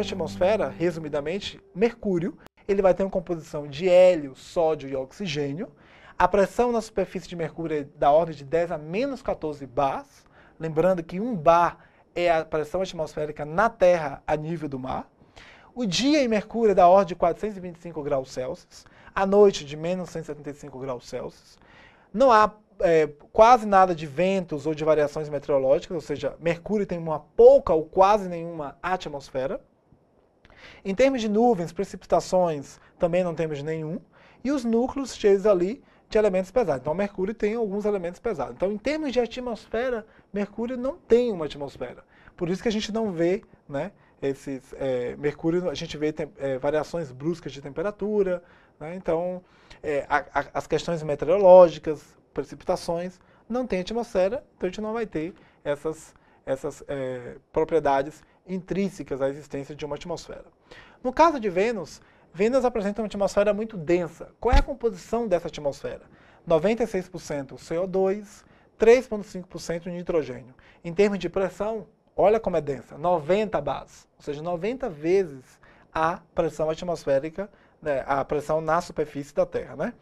de atmosfera, resumidamente, Mercúrio, ele vai ter uma composição de hélio, sódio e oxigênio. A pressão na superfície de Mercúrio é da ordem de 10 a menos 14 bars. Lembrando que 1 bar é a pressão atmosférica na Terra a nível do mar. O dia em Mercúrio é da ordem de 425 graus Celsius. A noite de menos 175 graus Celsius. Não há é, quase nada de ventos ou de variações meteorológicas, ou seja, Mercúrio tem uma pouca ou quase nenhuma atmosfera. Em termos de nuvens, precipitações, também não temos nenhum. E os núcleos cheios ali de elementos pesados. Então, Mercúrio tem alguns elementos pesados. Então, em termos de atmosfera, Mercúrio não tem uma atmosfera. Por isso que a gente não vê, né? Esses, é, mercúrio, a gente vê tem, é, variações bruscas de temperatura, né? então é, a, a, as questões meteorológicas, precipitações, não tem atmosfera, então a gente não vai ter essas, essas propriedades intrínsecas à existência de uma atmosfera. No caso de Vênus, Vênus apresenta uma atmosfera muito densa. Qual é a composição dessa atmosfera? 96% CO2, 3,5% nitrogênio. Em termos de pressão, olha como é densa, 90 bases, ou seja, 90 vezes a pressão atmosférica, né, a pressão na superfície da Terra. Né?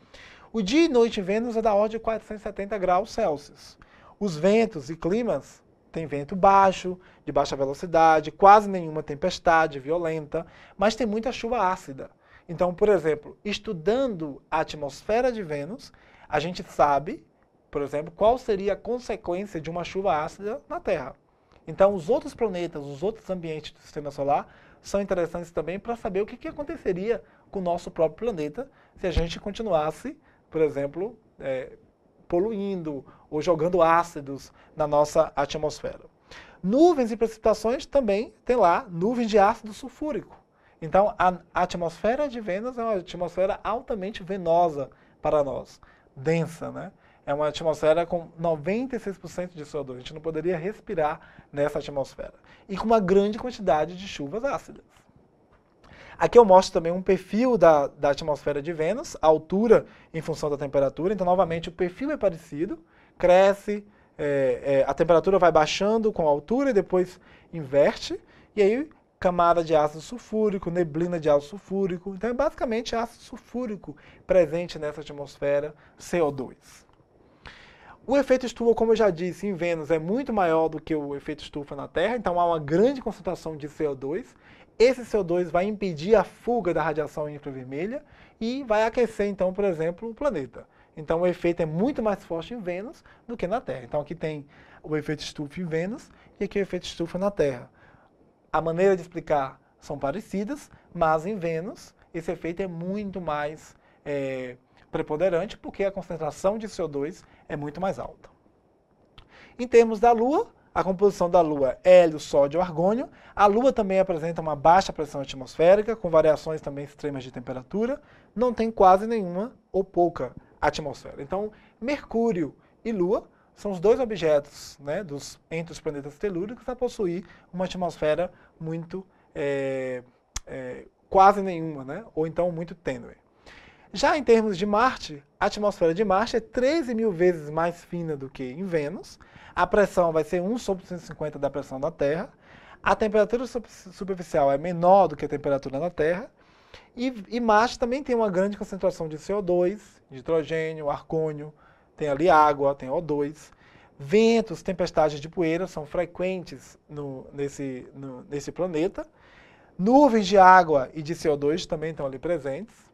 O dia e noite em Vênus é da ordem de 470 graus Celsius. Os ventos e climas tem vento baixo, de baixa velocidade, quase nenhuma tempestade violenta, mas tem muita chuva ácida. Então, por exemplo, estudando a atmosfera de Vênus, a gente sabe, por exemplo, qual seria a consequência de uma chuva ácida na Terra. Então, os outros planetas, os outros ambientes do sistema solar são interessantes também para saber o que, que, aconteceria com o nosso próprio planeta se a gente continuasse, por exemplo, é, poluindo ou jogando ácidos na nossa atmosfera. Nuvens e precipitações também tem lá nuvens de ácido sulfúrico. Então, a atmosfera de Vênus é uma atmosfera altamente venosa para nós, densa, né? É uma atmosfera com 96% de CO2. A gente não poderia respirar nessa atmosfera. E com uma grande quantidade de chuvas ácidas. Aqui eu mostro também um perfil da, da atmosfera de Vênus, a altura em função da temperatura. Então, novamente, o perfil é parecido, cresce, é, é, a temperatura vai baixando com a altura e depois inverte. E aí, camada de ácido sulfúrico, neblina de ácido sulfúrico. Então, é basicamente ácido sulfúrico presente nessa atmosfera, CO2. O efeito estufa, como eu já disse, em Vênus é muito maior do que o efeito estufa na Terra, então há uma grande concentração de CO2. Esse CO2 vai impedir a fuga da radiação infravermelha e vai aquecer, então, por exemplo, o planeta. Então o efeito é muito mais forte em Vênus do que na Terra. Então aqui tem o efeito estufa em Vênus e aqui o efeito estufa na Terra. A maneira de explicar são parecidas, mas em Vênus esse efeito é muito mais é, preponderante porque a concentração de CO2 é muito mais alta. Em termos da Lua, a composição da Lua é hélio, sódio e argônio. A Lua também apresenta uma baixa pressão atmosférica, com variações também extremas de temperatura. Não tem quase nenhuma ou pouca atmosfera. Então, Mercúrio e Lua são os dois objetos né, dos, entre os planetas telúricos a possuir uma atmosfera muito, é, é, quase nenhuma, né, ou então muito tênue. Já em termos de Marte, a atmosfera de Marte é 13 mil vezes mais fina do que em Vênus. A pressão vai ser 1 sobre 150 da pressão da Terra. A temperatura superficial é menor do que a temperatura na Terra. E, e Marte também tem uma grande concentração de CO2, nitrogênio, arcônio, tem ali água, tem O2. Ventos, tempestades de poeira são frequentes no, nesse, no, nesse planeta. Nuvens de água e de CO2 também estão ali presentes.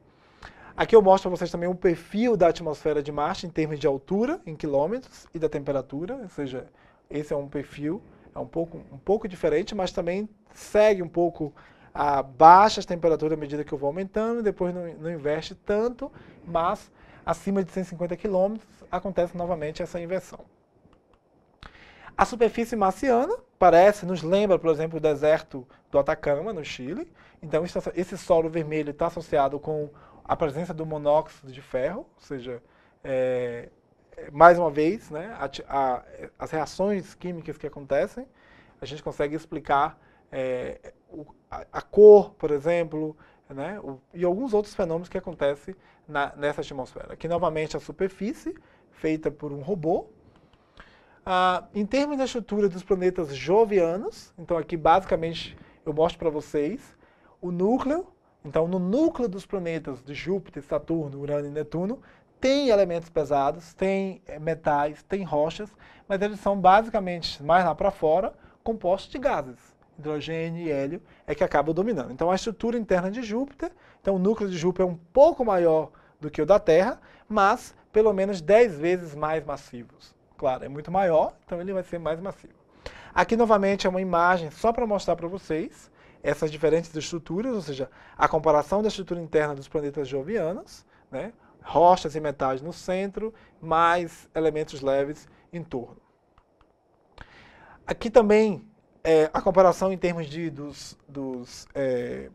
Aqui eu mostro para vocês também o perfil da atmosfera de Marte em termos de altura, em quilômetros, e da temperatura, ou seja, esse é um perfil, é um pouco, um pouco diferente, mas também segue um pouco a baixas temperaturas à medida que eu vou aumentando, depois não, não investe tanto, mas acima de 150 quilômetros acontece novamente essa inversão. A superfície marciana parece, nos lembra, por exemplo, o deserto do Atacama, no Chile. Então, esse solo vermelho está associado com a presença do monóxido de ferro, ou seja, é, é mais uma vez, né, a, a, as reações químicas que acontecem, a gente consegue explicar é, o, a, a, cor, por exemplo, né, o, e alguns outros fenômenos que acontecem na, nessa atmosfera. Aqui, novamente, é a superfície, feita por um robô. Ah, em termos da estrutura dos planetas jovianos, então aqui, basicamente, eu mostro para vocês o núcleo então, no núcleo dos planetas de Júpiter, Saturno, Urano e Netuno, tem elementos pesados, tem eh, metais, tem rochas, mas eles são basicamente, mais lá para fora, compostos de gases. Hidrogênio e hélio é que acabam dominando. Então, a estrutura interna de Júpiter, então o núcleo de Júpiter é um pouco maior do que o da Terra, mas pelo menos 10 vezes mais massivos. Claro, é muito maior, então ele vai ser mais massivo. Aqui novamente é uma imagem só para mostrar para vocês essas diferentes estruturas, ou seja, a comparação da estrutura interna dos planetas jovianos, né, rochas e metais no centro, mais elementos leves em torno. Aqui também é, a comparação em termos de, dos, dos, é,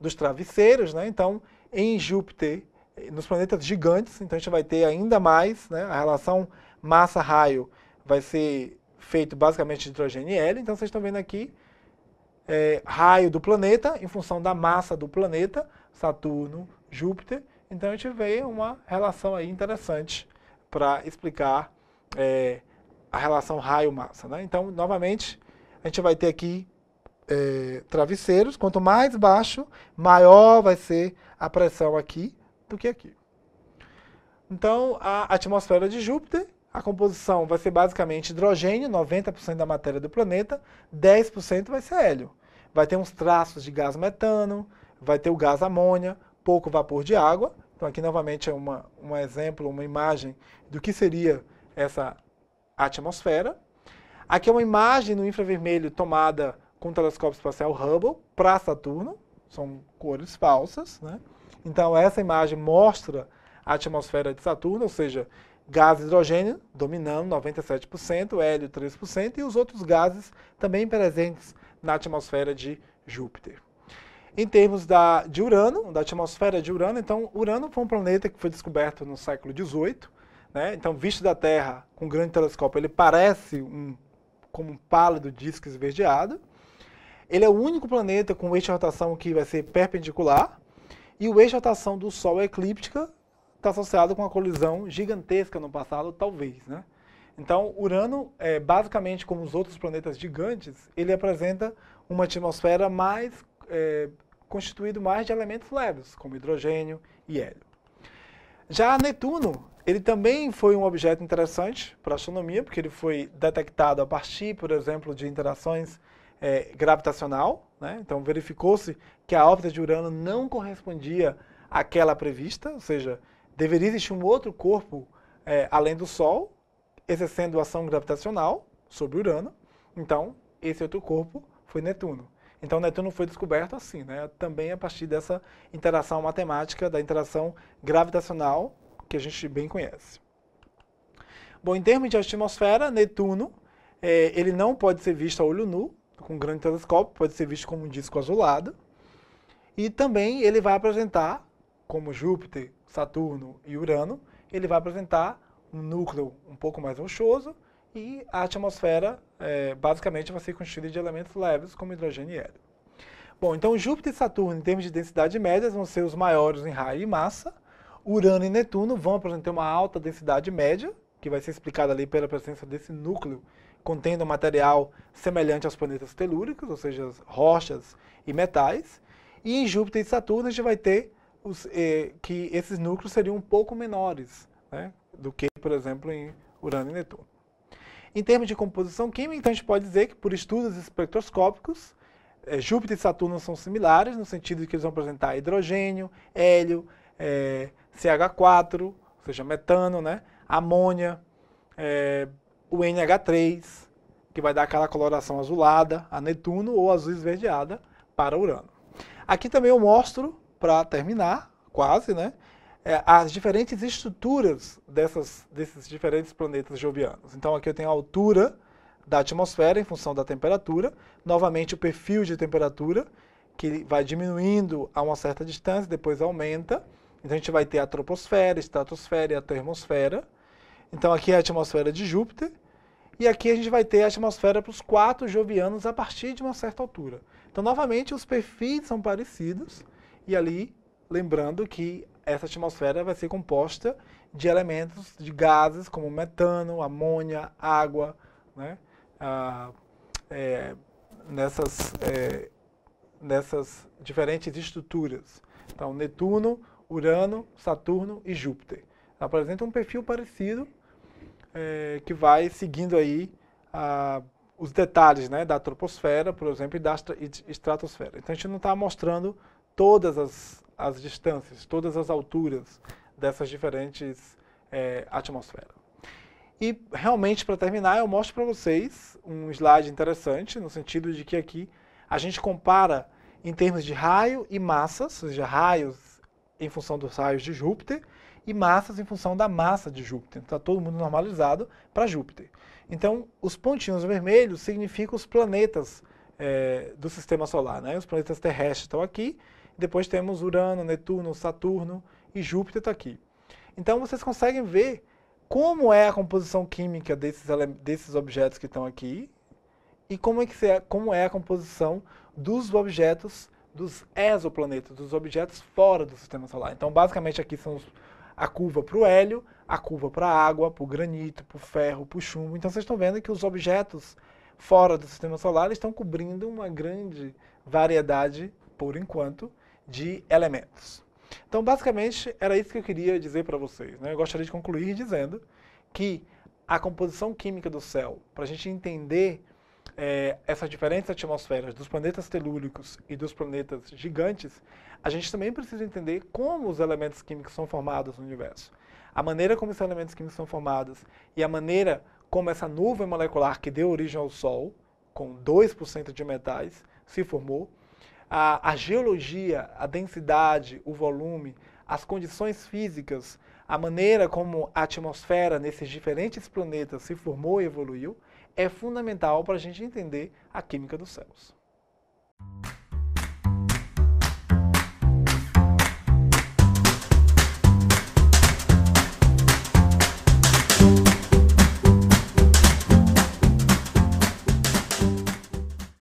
dos travesseiros, né? então em Júpiter, nos planetas gigantes, então a gente vai ter ainda mais, né? a relação massa-raio vai ser feito basicamente de hidrogênio e hélio, então vocês estão vendo aqui é, raio do planeta, em função da massa do planeta, Saturno, Júpiter. Então a gente vê uma relação aí interessante para explicar é, a relação raio-massa. Né? Então, novamente, a gente vai ter aqui é, travesseiros. Quanto mais baixo, maior vai ser a pressão aqui do que aqui. Então, a atmosfera de Júpiter a composição vai ser basicamente hidrogênio, 90% da matéria do planeta, 10% vai ser hélio. Vai ter uns traços de gás metano, vai ter o gás amônia, pouco vapor de água. Então aqui novamente é uma, um exemplo, uma imagem do que seria essa atmosfera. Aqui é uma imagem no infravermelho tomada com o telescópio espacial Hubble para Saturno, são cores falsas. Né? Então essa imagem mostra a atmosfera de Saturno, ou seja, Gás hidrogênio dominando 97%, hélio 3% e os outros gases também presentes na atmosfera de Júpiter. Em termos da, de Urano, da atmosfera de Urano, então Urano foi um planeta que foi descoberto no século XVIII, né? então visto da Terra com um grande telescópio, ele parece um, como um pálido disco esverdeado. Ele é o único planeta com eixo de rotação que vai ser perpendicular, e o eixo de rotação do Sol é eclíptica, está associado com uma colisão gigantesca no passado, talvez, né? Então, Urano, é, basicamente como os outros planetas gigantes, ele apresenta uma atmosfera mais é, constituído mais de elementos leves, como hidrogênio e hélio. Já Netuno, ele também foi um objeto interessante para a astronomia, porque ele foi detectado a partir, por exemplo, de interações é, gravitacional. Né? Então, verificou-se que a órbita de Urano não correspondia àquela prevista, ou seja, deveria existir um outro corpo é, além do Sol, exercendo ação gravitacional sobre Urano. Então, esse outro corpo foi Netuno. Então, Netuno foi descoberto assim, né? também a partir dessa interação matemática, da interação gravitacional, que a gente bem conhece. Bom, em termos de atmosfera, Netuno é, ele não pode ser visto a olho nu, com um grande telescópio, pode ser visto como um disco azulado. E também ele vai apresentar como Júpiter, Saturno e Urano, ele vai apresentar um núcleo um pouco mais rochoso e a atmosfera é, basicamente vai ser constituída de elementos leves como hidrogênio e hélio. Bom, então Júpiter e Saturno, em termos de densidade média, vão ser os maiores em raio e massa. Urano e Netuno vão apresentar uma alta densidade média, que vai ser explicada ali pela presença desse núcleo contendo um material semelhante aos planetas telúricos, ou seja, rochas e metais. E em Júpiter e Saturno a gente vai ter os, eh, que esses núcleos seriam um pouco menores né, do que, por exemplo, em Urano e Netuno. Em termos de composição química, então a gente pode dizer que, por estudos espectroscópicos, eh, Júpiter e Saturno são similares, no sentido de que eles vão apresentar hidrogênio, hélio, eh, CH4, ou seja, metano, né, amônia, eh, o NH3, que vai dar aquela coloração azulada a Netuno ou azul esverdeada para Urano. Aqui também eu mostro para terminar, quase, né? É, as diferentes estruturas dessas, desses diferentes planetas jovianos. Então aqui eu tenho a altura da atmosfera em função da temperatura, novamente o perfil de temperatura, que vai diminuindo a uma certa distância, depois aumenta. Então a gente vai ter a troposfera, a estratosfera e a termosfera. Então aqui é a atmosfera de Júpiter. E aqui a gente vai ter a atmosfera para os quatro jovianos a partir de uma certa altura. Então, novamente, os perfis são parecidos, e ali, lembrando que essa atmosfera vai ser composta de elementos, de gases como metano, amônia, água, né? Ah, é, nessas, é, nessas diferentes estruturas. Então, Netuno, Urano, Saturno e Júpiter. Apresenta um perfil parecido é, que vai seguindo aí a, os detalhes né, da troposfera, por exemplo, e da estratosfera. Então, a gente não está mostrando todas as, as distâncias, todas as alturas dessas diferentes é, atmosferas. E realmente, para terminar, eu mostro para vocês um slide interessante, no sentido de que aqui a gente compara em termos de raio e massas, ou seja, raios em função dos raios de Júpiter e massas em função da massa de Júpiter. Está todo mundo normalizado para Júpiter. Então, os pontinhos vermelhos significam os planetas é, do sistema solar, né? os planetas terrestres estão aqui depois temos Urano, Netuno, Saturno e Júpiter está aqui. Então vocês conseguem ver como é a composição química desses, desses objetos que estão aqui e como é, que é, como é a composição dos objetos dos exoplanetas, dos objetos fora do sistema solar. Então, basicamente, aqui são os, a curva para o hélio, a curva para a água, para o granito, para o ferro, para o chumbo. Então, vocês estão vendo que os objetos fora do sistema solar estão cobrindo uma grande variedade por enquanto de elementos. Então, basicamente, era isso que eu queria dizer para vocês. Né? Eu gostaria de concluir dizendo que a composição química do céu, para a gente entender é, essas diferentes atmosferas dos planetas telúricos e dos planetas gigantes, a gente também precisa entender como os elementos químicos são formados no universo. A maneira como esses elementos químicos são formados e a maneira como essa nuvem molecular que deu origem ao Sol, com 2% de metais, se formou, a, a geologia, a densidade, o volume, as condições físicas, a maneira como a atmosfera nesses diferentes planetas se formou e evoluiu, é fundamental para a gente entender a química dos céus.